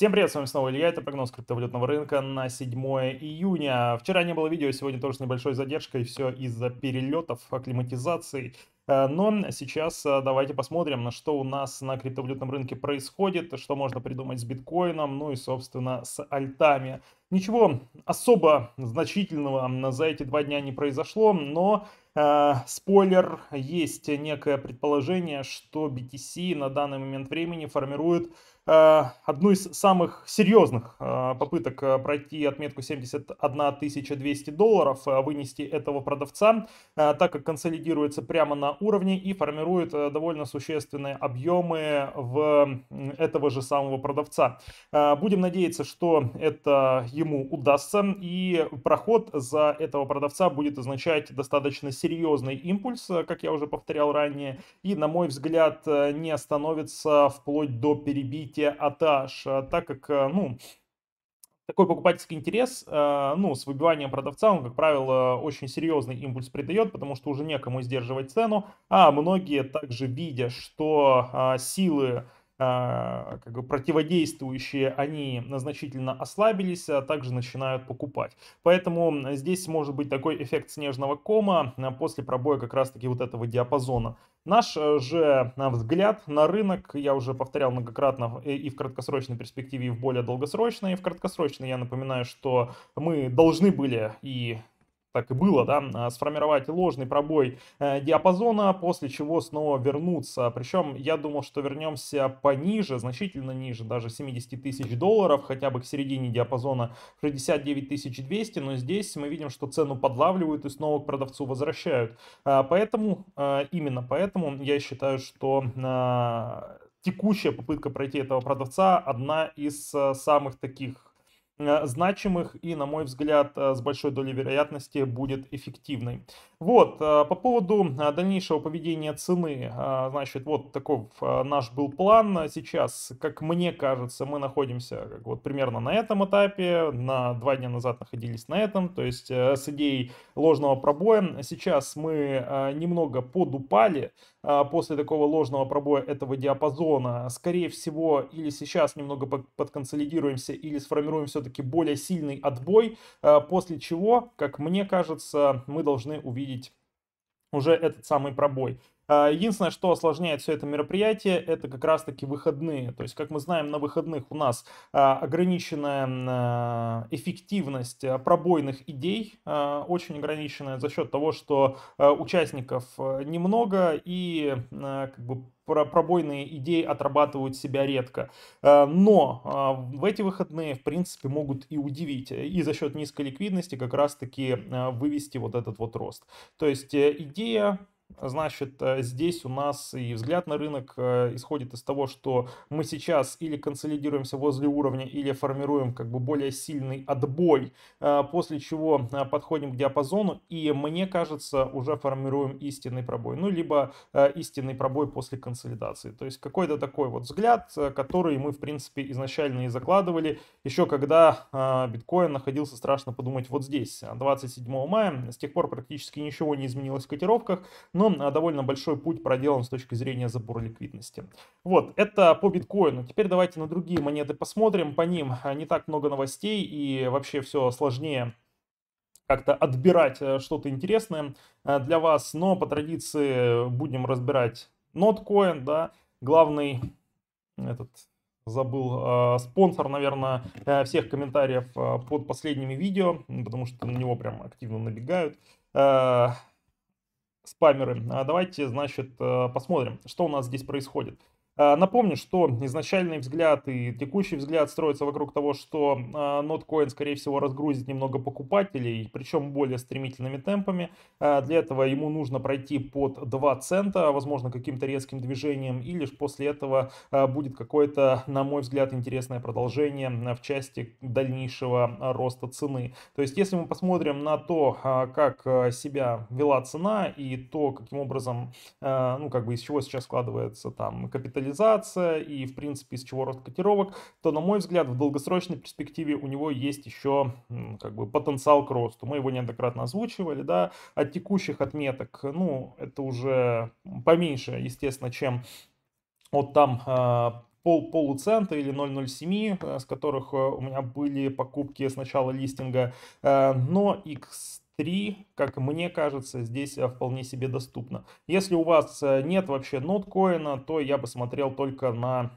Всем привет, с вами снова Илья, это прогноз криптовалютного рынка на 7 июня. Вчера не было видео, сегодня тоже с небольшой задержкой, все из-за перелетов, акклиматизации. Э, но сейчас э, давайте посмотрим, на что у нас на криптовалютном рынке происходит, что можно придумать с биткоином, ну и, собственно, с альтами. Ничего особо значительного за эти два дня не произошло, но э, спойлер, есть некое предположение, что BTC на данный момент времени формирует Э, одну из самых серьезных э, попыток э, пройти отметку 71 200 долларов, вынести этого продавца, так как консолидируется прямо на уровне и формирует довольно существенные объемы в этого же самого продавца. Будем надеяться, что это ему удастся и проход за этого продавца будет означать достаточно серьезный импульс, как я уже повторял ранее, и, на мой взгляд, не остановится вплоть до перебития развитие Аташ, э, так как, э, ну, такой покупательский интерес, э, ну, с выбиванием продавца, он, как правило, очень серьезный импульс придает, потому что уже некому сдерживать цену, а многие также видя, что а, силы а, как бы противодействующие, они значительно ослабились, а также начинают покупать. Поэтому здесь может быть такой эффект снежного кома а, после пробоя как раз-таки вот этого диапазона. Наш э, же а, взгляд на рынок, я уже повторял многократно э, и в краткосрочной перспективе, и в более долгосрочной. и В краткосрочной я напоминаю, что мы должны были и так и было, да, а, сформировать ложный пробой э, диапазона, после чего снова вернуться. Причем я думал, что вернемся пониже, значительно ниже, даже 70 тысяч долларов, хотя бы к середине диапазона 69 200, но здесь мы видим, что цену подлавливают и снова к продавцу возвращают. А, поэтому, а, именно поэтому я считаю, что текущая попытка пройти этого продавца одна из самых таких Э, значимых и, на мой взгляд, э, с большой долей вероятности будет эффективной. Вот, э, по поводу дальнейшего поведения цены, значит, вот такой наш был план. Сейчас, как мне кажется, мы находимся вот примерно на этом этапе, на два дня назад находились на этом, то есть с идеей ложного пробоя. Сейчас мы немного подупали, а, после такого ложного пробоя этого диапазона. Скорее всего, или сейчас немного подконсолидируемся, или сформируем все-таки более сильный отбой, а, после чего, как мне кажется, мы должны увидеть уже этот самый пробой. А, единственное, что осложняет все это мероприятие, это как раз-таки выходные. То есть, как мы знаем, на выходных у нас а, ограниченная а, эффективность пробойных идей, очень ограниченная за счет того, что участников э, немного и как бы пробойные идеи отрабатывают себя редко. Но в эти выходные, в принципе, могут и удивить. Э, и за счет низкой ликвидности как раз-таки вывести вот этот вот рост. То есть э, идея Значит, э, здесь у нас и взгляд на рынок э, исходит из того, что мы сейчас или консолидируемся возле уровня, или формируем как бы более сильный отбой, э, после чего подходим к диапазону, и мне кажется, уже формируем истинный пробой, ну, либо истинный пробой после консолидации. То есть какой-то такой вот взгляд, который мы, в принципе, изначально и закладывали, еще когда биткоин находился, страшно подумать, вот здесь, 27 а, мая, с тех пор практически ничего не изменилось в котировках, но а, довольно большой путь проделан с точки зрения забора ликвидности. Вот, это по биткоину. Теперь давайте на другие монеты посмотрим. По ним а, не так много новостей и вообще все сложнее как-то отбирать э, что-то интересное э, для вас. Но по традиции э, будем разбирать Notcoin, да, главный этот забыл э, спонсор, наверное, э, всех комментариев э, под последними видео, потому что на него прям активно набегают. Э, спамеры. А давайте, значит, э, посмотрим, что у нас здесь происходит. А, напомню, что изначальный взгляд и текущий взгляд строятся вокруг того, что Notcoin, а, скорее всего, разгрузит немного покупателей, причем более стремительными темпами. А, для этого ему нужно пройти под 2 цента, возможно, каким-то резким движением, и лишь после этого будет какое-то, на мой взгляд, интересное продолжение в части дальнейшего роста цены. То есть, если мы посмотрим на то, как себя вела цена и то, каким образом, ну, как бы из чего сейчас складывается там капитализация, капитализация и, в принципе, из чего рост котировок, то, на мой взгляд, в долгосрочной перспективе у него есть еще как бы потенциал к росту. Мы его неоднократно озвучивали, да, от текущих отметок, ну, это уже поменьше, естественно, чем вот там а, пол, полуцента или 0,07, э, с которых э, у меня были покупки с начала листинга, э, но X3 как мне кажется, здесь э, вполне себе доступно. Если у вас э, нет вообще ноткоина, то я бы смотрел только на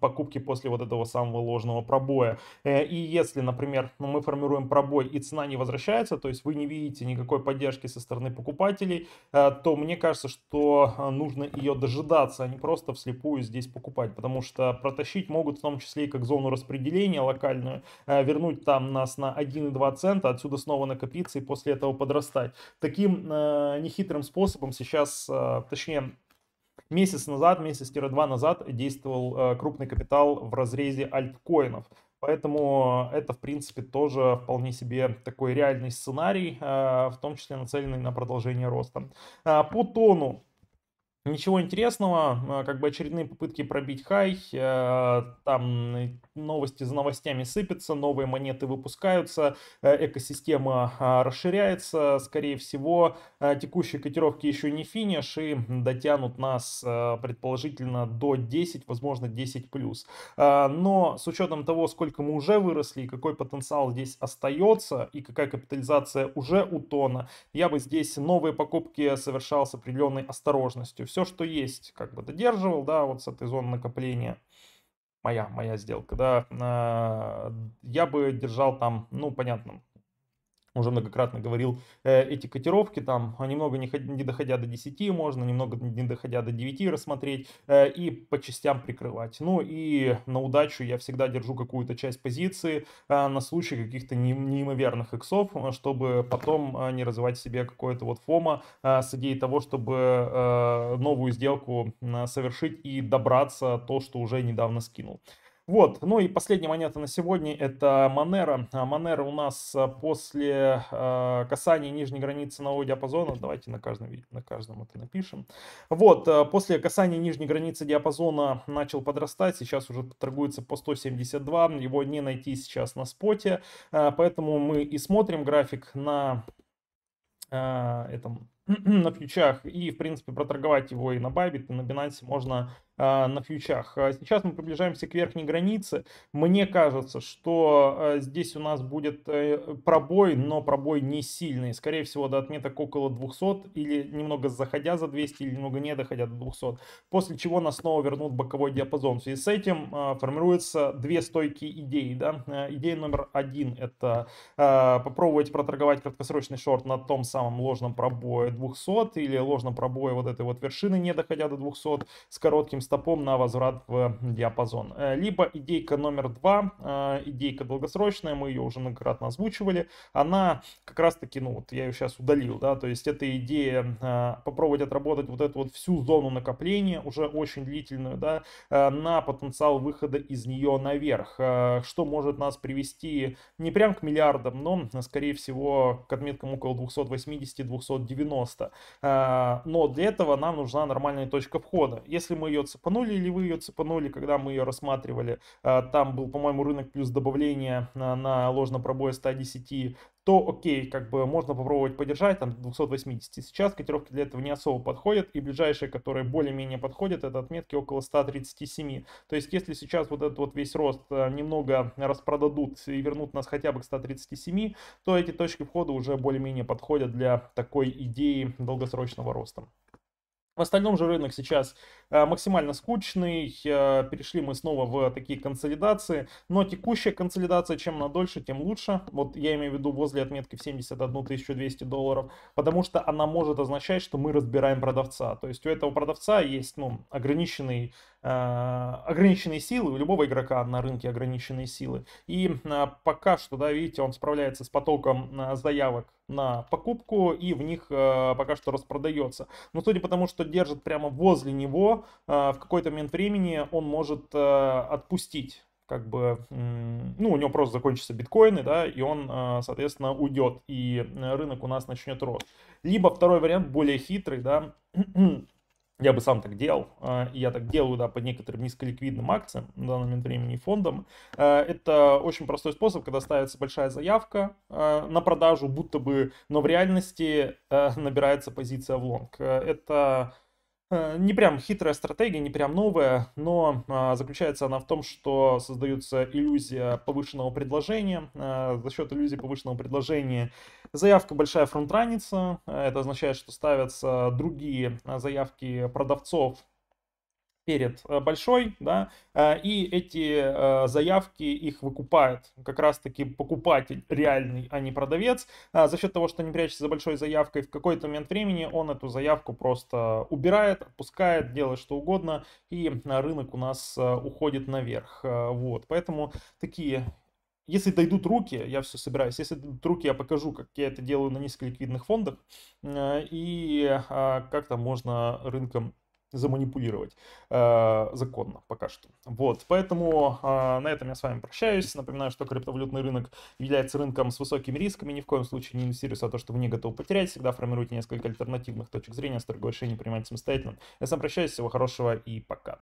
покупки после вот этого самого ложного пробоя. Э, и если, например, ну, мы формируем пробой и цена не возвращается, то есть вы не видите никакой поддержки со стороны покупателей, то мне кажется, что нужно ее дожидаться, а не просто вслепую здесь покупать, потому что протащить могут в том числе и как зону распределения локальную, вернуть там нас на 1,2 цента, отсюда снова накопиться и после этого подрастать стать. Таким э, нехитрым способом сейчас, э, точнее, месяц назад, месяц-два назад действовал э, крупный капитал в разрезе альткоинов. Поэтому это, в принципе, тоже вполне себе такой реальный сценарий, в том числе нацеленный на продолжение роста. А, по тону Ничего интересного, а, как бы очередные попытки пробить хай, а, там э, новости за новостями сыпятся, новые монеты выпускаются, а, экосистема расширяется, скорее всего, текущие котировки еще не финиш и дотянут нас предположительно до 10, возможно 10 плюс. Но с учетом того, сколько мы уже выросли и какой потенциал здесь остается и какая капитализация уже у тона, я бы здесь новые покупки совершал с определенной осторожностью все, что есть, как бы додерживал, да, вот с этой зоны накопления. Моя, моя сделка, да. А, я бы держал там, ну, понятно, уже многократно говорил, э, эти котировки там немного не, не доходя до 10 можно, немного не доходя до 9 рассмотреть э, и по частям прикрывать. Ну и на удачу я всегда держу какую-то часть позиции э, на случай каких-то не неимоверных иксов, чтобы потом не развивать себе какое-то вот фома с идеей того, чтобы новую сделку совершить и добраться то, что уже недавно скинул. Вот, ну и последняя монета на сегодня это Манера. Манера у нас а, после э, касания нижней границы нового диапазона, давайте на каждом, на каждом это напишем. Вот, а, после касания нижней границы диапазона начал подрастать, сейчас уже торгуется по 172, его не найти сейчас на споте, э, поэтому мы и смотрим график на э, этом на фьючах и, в принципе, проторговать его и на Bybit, и на Binance можно а, на фьючах. А сейчас мы приближаемся к верхней границе. Мне кажется, что э, здесь у нас будет э, пробой, но пробой не сильный. Скорее всего, до отметок около 200 или немного заходя за 200, или немного не доходя до 200. После чего нас снова вернут боковой диапазон. В связи с этим а, формируются две стойкие идеи. Да? Э, идея номер один – это попробовать проторговать краткосрочный шорт на том самом ложном пробое 200 или ложном пробое вот этой вот вершины, не доходя до 200, с коротким стопом на возврат в диапазон. Э, либо идейка номер два, э, идейка долгосрочная, мы ее уже многократно озвучивали, она как раз-таки, ну вот я ее сейчас удалил, да, то есть эта идея э, попробовать отработать вот эту вот всю зону накопления, уже очень длительную, да, на потенциал выхода из нее наверх, что может нас привести не прям к миллиардам, но, скорее всего, к отметкам около 280-290. Но для этого нам нужна нормальная точка входа. Если мы ее цепанули ли вы ее цепанули, когда мы ее рассматривали. А, там был, по-моему, рынок плюс добавление а, на, на ложно-пробой 110 то окей, как бы можно попробовать подержать там 280. Сейчас котировки для этого не особо подходят, и ближайшие, которые более-менее подходят, это отметки около 137. То есть если сейчас вот этот вот весь рост а, немного распродадут и вернут нас хотя бы к 137, то эти точки входа уже более-менее подходят для такой идеи долгосрочного роста. В остальном же рынок сейчас э, максимально скучный, э, перешли мы снова в такие консолидации, но текущая консолидация, чем она дольше, тем лучше, вот я имею в виду возле отметки в 71 200 долларов, потому что она может означать, что мы разбираем продавца, то есть у этого продавца есть ну, ограниченный э, ограниченные силы, у любого игрока на рынке ограниченные силы. И пока что, да, видите, он справляется с потоком заявок на покупку и в них э, пока что распродается. Но судя по тому, что держит прямо возле него, э, в какой-то момент времени он может э, отпустить как бы, ну, у него просто закончатся биткоины, да, и он, э, соответственно, уйдет, и э, рынок у нас начнет рост. Либо второй вариант, более хитрый, да, я бы сам так делал, а, и я так делаю, да, по некоторым низколиквидным акциям на данный момент времени и фондам. А, это очень простой способ, когда ставится большая заявка а, на продажу, будто бы, но в реальности набирается позиция в лонг. Это Э, не прям хитрая стратегия, не прям новая, но а, заключается она в том, что создается иллюзия повышенного предложения. А, за счет иллюзии повышенного предложения заявка большая фронтраница. Э, это означает, что ставятся другие а, заявки продавцов перед э, большой, да, э, и эти э, заявки их выкупает как раз-таки покупатель реальный, а не продавец. За счет того, что не прячется за большой заявкой, в какой-то момент времени он эту заявку просто убирает, отпускает, делает что угодно, и рынок у нас уходит наверх. Вот, поэтому такие если дойдут руки, я все собираюсь, если дойдут руки, я покажу, как я это делаю на низколиквидных фондах и как там можно рынком заманипулировать э, законно пока что. Вот, поэтому э, на этом я с вами прощаюсь. Напоминаю, что криптовалютный рынок является рынком с высокими рисками. Ни в коем случае не инвестируйте в то, что вы не готовы потерять. Всегда формируйте несколько альтернативных точек зрения, с торговой решений принимайте самостоятельно. Я с вами прощаюсь, всего хорошего и пока.